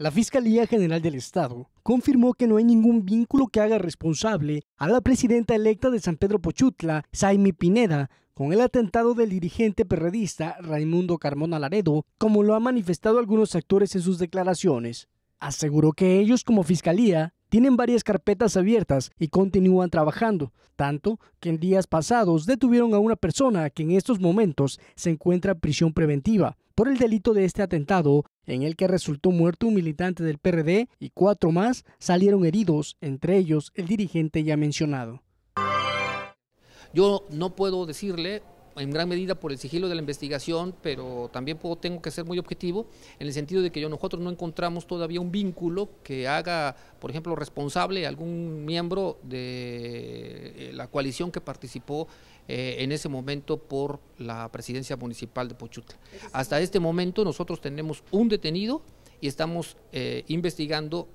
La Fiscalía General del Estado confirmó que no hay ningún vínculo que haga responsable a la presidenta electa de San Pedro Pochutla, Saimi Pineda, con el atentado del dirigente perredista Raimundo Carmona Laredo, como lo han manifestado algunos actores en sus declaraciones. Aseguró que ellos como Fiscalía tienen varias carpetas abiertas y continúan trabajando, tanto que en días pasados detuvieron a una persona que en estos momentos se encuentra en prisión preventiva por el delito de este atentado en el que resultó muerto un militante del PRD y cuatro más salieron heridos, entre ellos el dirigente ya mencionado. Yo no puedo decirle en gran medida por el sigilo de la investigación, pero también tengo que ser muy objetivo en el sentido de que yo, nosotros no encontramos todavía un vínculo que haga, por ejemplo, responsable a algún miembro de la coalición que participó eh, en ese momento por la presidencia municipal de Pochutla. Hasta este momento nosotros tenemos un detenido y estamos eh, investigando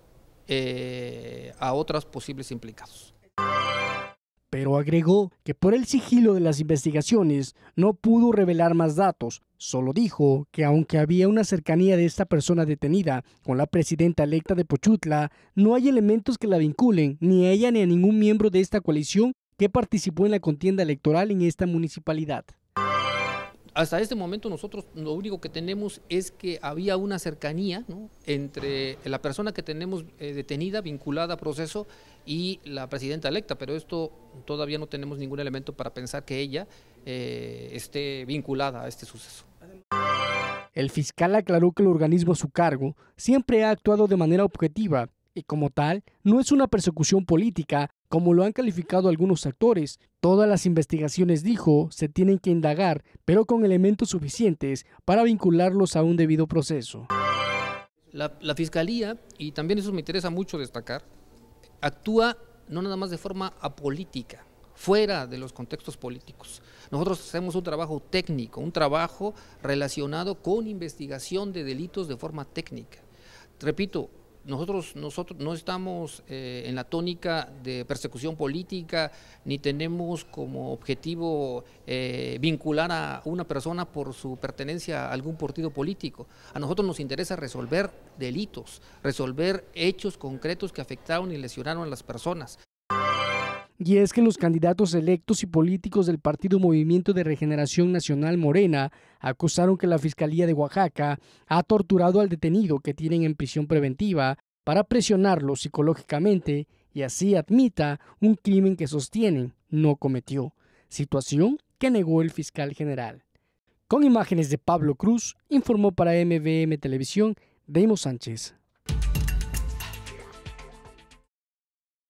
eh, a otros posibles implicados. Pero agregó que por el sigilo de las investigaciones no pudo revelar más datos, solo dijo que aunque había una cercanía de esta persona detenida con la presidenta electa de Pochutla, no hay elementos que la vinculen ni a ella ni a ningún miembro de esta coalición participó en la contienda electoral en esta municipalidad. Hasta este momento nosotros lo único que tenemos es que había una cercanía entre la persona que tenemos eh, detenida, vinculada a proceso, y la presidenta electa, pero esto todavía no tenemos ningún elemento para pensar que ella eh, esté vinculada a este suceso. El fiscal aclaró que el organismo a su cargo siempre ha actuado de manera objetiva y como tal no es una persecución política, como lo han calificado algunos actores, todas las investigaciones, dijo, se tienen que indagar, pero con elementos suficientes para vincularlos a un debido proceso. La, Fiscalía, y también eso me interesa mucho destacar, actúa no nada más de forma apolítica, fuera de los contextos políticos. Nosotros hacemos un trabajo técnico, un trabajo relacionado con investigación de delitos de forma técnica. Repito, nosotros, nosotros no estamos eh, en la tónica de persecución política, ni tenemos como objetivo eh, vincular a una persona por su pertenencia a algún partido político. A nosotros nos interesa resolver delitos, resolver hechos concretos que afectaron y lesionaron a las personas y es que los candidatos electos y políticos del Partido Movimiento de Regeneración Nacional Morena acusaron que la Fiscalía de Oaxaca ha torturado al detenido que tienen en prisión preventiva para presionarlo psicológicamente y así admita un crimen que sostienen no cometió, situación que negó el fiscal general. Con imágenes de Pablo Cruz, informó para MVM Televisión Deimos Sánchez.